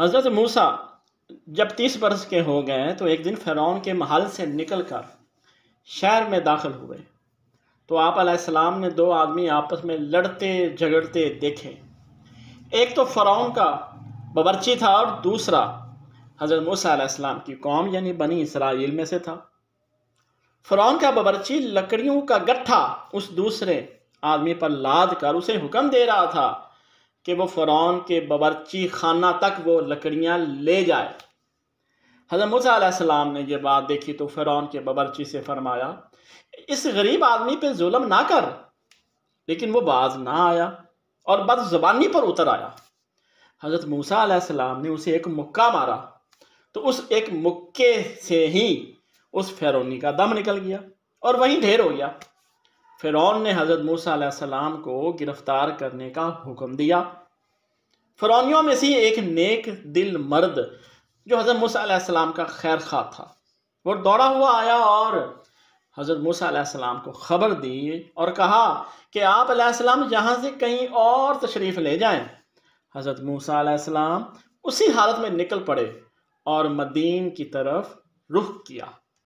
हज़रत मूसा जब तीस बरस के हो गए तो एक दिन फ़िरौन के महल से निकल कर शहर में दाखिल हुए तो आप सलाम ने दो आदमी आपस में लड़ते झगड़ते देखे एक तो फ़िरौन का बबरची था और दूसरा हज़रत मूसा की कौम यानी बनी इसराइल में से था फ़िरौन का बबरची लकड़ियों का गट्ठा उस दूसरे आदमी पर लाद कर उसे हुक्म दे रहा था कि वो फ़रौन के बबरची खाना तक वो लकड़ियाँ ले जाए हज़रत मूसम ने यह बात देखी तो फ़रौन के बबरची से फरमाया इस गरीब आदमी पर जुल्म ना कर लेकिन वो बाज ना आया और बद ज़बानी पर उतर आया हज़रत मूसा ने उसे एक मुक्का मारा तो उस एक मुक्के से ही उस फेरोनी का दम निकल गया और वहीं ढेर हो गया फ़िरौन ने हज़रत मूसा सलाम को गिरफ़्तार करने का हुक्म दिया फिरौनियों में से एक नेक दिल मर्द जो हज़रत मूसा सलाम का खैर खा था वो दौड़ा हुआ आया और हज़रत मूसा सलाम को ख़बर दी और कहा कि आप आपलाम यहाँ से कहीं और तशरीफ़ ले जाएं हज़रत मूसा सलाम उसी हालत में निकल पड़े और मदीन की तरफ रुख किया